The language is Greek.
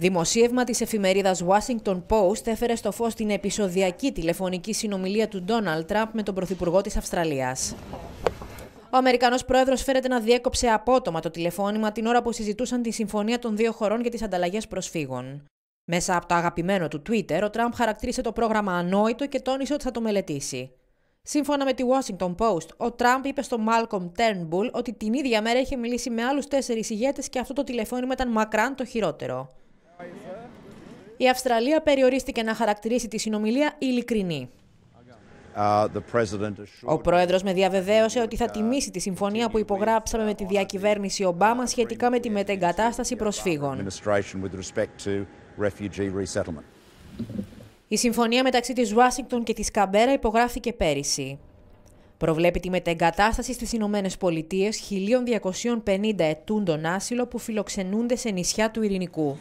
Δημοσίευμα της εφημερίδας Washington Post έφερε στο φως την επεισοδιακή τηλεφωνική συνομιλία του Ντόναλτ Τραμπ με τον Πρωθυπουργό της Αυστραλίας. Ο Αμερικανός Πρόεδρος φέρεται να διέκοψε απότομα το τηλεφώνημα την ώρα που συζητούσαν τη συμφωνία των δύο χωρών για τις ανταλλαγές προσφύγων. Μέσα από το αγαπημένο του Twitter, ο Τραμπ χαρακτήρισε το πρόγραμμα ανόητο και τόνισε ότι θα το μελετήσει. Σύμφωνα με τη Washington Post, ο Τραμπ είπε στον Μάλκομ Τέρνμπουλ ότι την ίδια μέρα είχε μιλήσει με άλλους τέσσερις ηγέτες και αυτό το τηλεφώνημα ήταν μακράν το χειρότερο η Αυστραλία περιορίστηκε να χαρακτηρίσει τη συνομιλία ειλικρινή. Uh, Ο πρόεδρος με διαβεβαίωσε ότι θα τιμήσει τη συμφωνία που υπογράψαμε με τη διακυβέρνηση Ομπάμα σχετικά με τη μετεγκατάσταση προσφύγων. Η συμφωνία μεταξύ της Ουάσιγκτον και της Καμπέρα υπογράφηκε πέρυσι. Προβλέπει τη μετεγκατάσταση στις Ηνωμένες Πολιτείες 1.250 ετούντων άσυλο που φιλοξενούνται σε νησιά του Ειρηνικού.